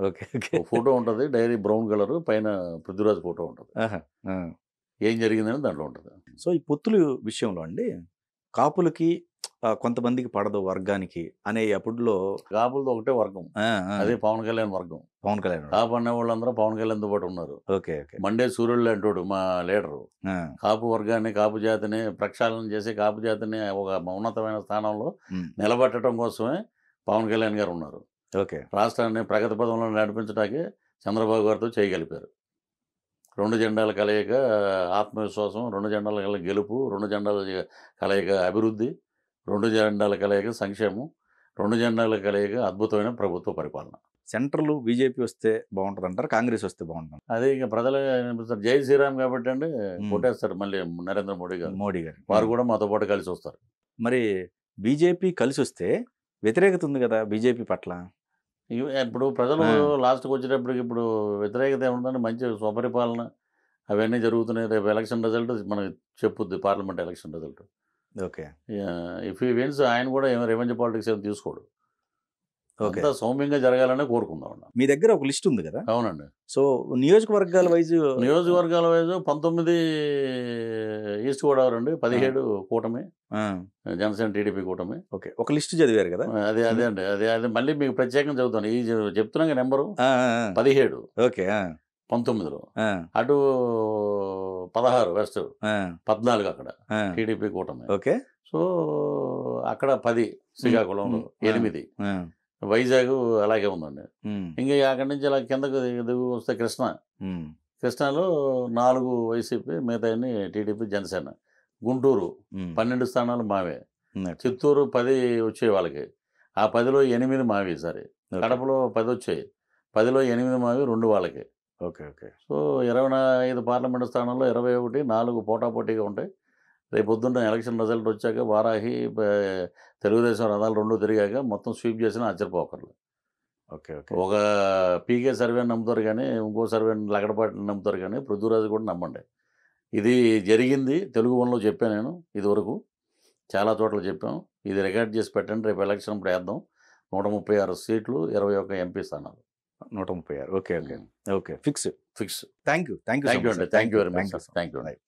ఓకే ఫోటో ఉంటుంది డైరీ బ్రౌన్ కలర్ పైన పృథ్వీరాజ్ ఫోటో ఉంటుంది ఏం జరిగిందని దాంట్లో ఉంటుంది సో ఈ పొత్తులు విషయంలో అండి కాపులకి కొంతమందికి పడదు వర్గానికి అనే అప్పుడులో కాపులతో ఒకటే వర్గం అదే పవన్ కళ్యాణ్ వర్గం పవన్ కళ్యాణ్ కాపు అనే వాళ్ళందరూ పవన్ కళ్యాణ్ పాటు ఉన్నారు ఓకే ఓకే మండే సూర్యుడు అంటాడు మా లీడరు కాపు వర్గాన్ని కాపు జాతిని ప్రక్షాళన చేసి కాపు జాతిని ఒక ఉన్నతమైన స్థానంలో నిలబెట్టడం కోసమే పవన్ కళ్యాణ్ గారు ఉన్నారు ఓకే రాష్ట్రాన్ని ప్రగతి పదంలో నడిపించడానికి చంద్రబాబు గారితో చేయగలిపారు రెండు జెండాల కలయిక ఆత్మవిశ్వాసం రెండు జెండాల కలయిక గెలుపు రెండు జెండాల కలయిక అభివృద్ధి రెండు జెండాల కలయిక సంక్షేమం రెండు జెండాల కలయిక అద్భుతమైన ప్రభుత్వ పరిపాలన సెంట్రల్ బీజేపీ వస్తే బాగుంటుంది అంటారు కాంగ్రెస్ వస్తే బాగుంటుంది అదే ఇంకా ప్రజలు జై శ్రీరామ్ కాబట్టి అండి కొట్టేస్తారు మళ్ళీ నరేంద్ర మోడీ గారు మోడీ గారు వారు కూడా మాతో పాటు కలిసి వస్తారు మరి బీజేపీ కలిసి వస్తే వ్యతిరేకత ఉంది కదా బీజేపీ పట్ల ఇప్పుడు ప్రజలు లాస్ట్కి వచ్చేటప్పటికి ఇప్పుడు వ్యతిరేకత ఏముందంటే మంచి స్వపరిపాలన అవన్నీ జరుగుతున్నాయి రేపు ఎలక్షన్ రిజల్ట్ మనకి చెప్పుద్ది parliament election result okay if he wins ఆయన కూడా ఏమైనా రెవెన్యూ పాలిటిక్స్ ఏమి తీసుకోడు సౌమ్యంగా జరగాలని కోరుకుందాం మీ దగ్గర ఒక లిస్ట్ ఉంది కదా అవునండి సో నియోజకవర్గాల వైజ్ నియోజకవర్గాల వైజ్ పంతొమ్మిది ఈస్ట్ గోదావరి అండి పదిహేడు కూటమి జనసేన టీడీపీ కూటమి ఓకే ఒక లిస్ట్ చదివారు కదా అదే అదే అండి అదే అదే మళ్ళీ మీకు ప్రత్యేకంగా చదువుతాను ఈ చెప్తున్నాం నెంబరు పదిహేడు ఓకే పంతొమ్మిదిలో అటు పదహారు వెస్ట్ పద్నాలుగు అక్కడ టీడీపీ కూటమి ఓకే సో అక్కడ పది శ్రీకాకుళంలో ఎనిమిది వైజాగ్ అలాగే ఉందండి ఇంకా అక్కడి నుంచి అలా కిందకు దిగు వస్తే కృష్ణ కృష్ణాలో నాలుగు వైసీపీ మిగతా టీడీపీ జనసేన గుంటూరు పన్నెండు స్థానాలు మావే చిత్తూరు పది వచ్చాయి వాళ్ళకి ఆ పదిలో ఎనిమిది మావి సరే కడపలో పది వచ్చాయి పదిలో ఎనిమిది మావి రెండు వాళ్ళకి ఓకే ఓకే సో ఇరవై ఐదు పార్లమెంటు స్థానాల్లో ఇరవై ఒకటి నాలుగు పోటాపోటీగా ఉంటాయి రేపు పొద్దున్న ఎలక్షన్ రిజల్ట్ వచ్చాక వారాహి తెలుగుదేశం రథాలు రెండు తిరిగాక మొత్తం స్వీప్ చేసిన ఆశ్చర్యపోకర్లు ఓకే ఓకే ఒక పీకే సర్వే నమ్ముతారు కానీ ఇంకో సర్వే లగడపాటిని నమ్ముతారు కానీ పృథ్వీరాజు కూడా నమ్మండి ఇది జరిగింది తెలుగు వనలో చెప్పాను నేను ఇదివరకు చాలా చోట్ల చెప్పాం ఇది రికార్డ్ చేసి పెట్టండి రేపు ఎలక్షన్ ఇప్పుడు వేద్దాం నూట ముప్పై ఆరు సీట్లు ఇరవై ఒక ఎంపీ స్థానాలు నూట ముప్పై ఆరు okay okay okay fix fix thank you thank you thank you అండి thank you very much thank you